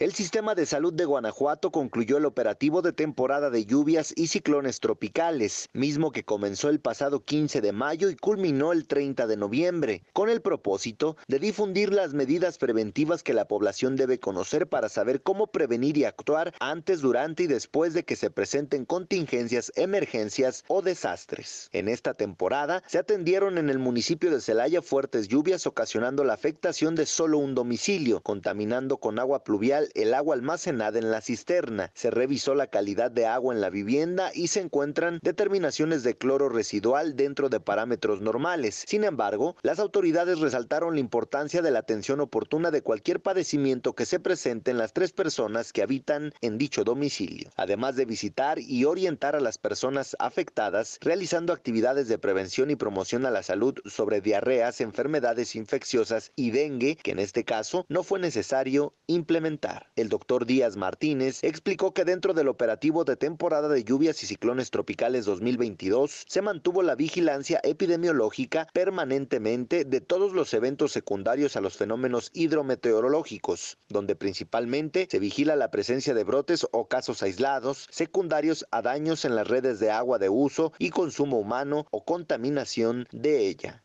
El sistema de salud de Guanajuato concluyó el operativo de temporada de lluvias y ciclones tropicales, mismo que comenzó el pasado 15 de mayo y culminó el 30 de noviembre, con el propósito de difundir las medidas preventivas que la población debe conocer para saber cómo prevenir y actuar antes, durante y después de que se presenten contingencias, emergencias o desastres. En esta temporada se atendieron en el municipio de Celaya fuertes lluvias ocasionando la afectación de solo un domicilio, contaminando con agua pluvial el agua almacenada en la cisterna. Se revisó la calidad de agua en la vivienda y se encuentran determinaciones de cloro residual dentro de parámetros normales. Sin embargo, las autoridades resaltaron la importancia de la atención oportuna de cualquier padecimiento que se presente en las tres personas que habitan en dicho domicilio, además de visitar y orientar a las personas afectadas, realizando actividades de prevención y promoción a la salud sobre diarreas, enfermedades infecciosas y dengue, que en este caso no fue necesario implementar. El doctor Díaz Martínez explicó que dentro del operativo de temporada de lluvias y ciclones tropicales 2022 se mantuvo la vigilancia epidemiológica permanentemente de todos los eventos secundarios a los fenómenos hidrometeorológicos, donde principalmente se vigila la presencia de brotes o casos aislados secundarios a daños en las redes de agua de uso y consumo humano o contaminación de ella.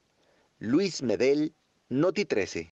Luis Medel, Noti 13.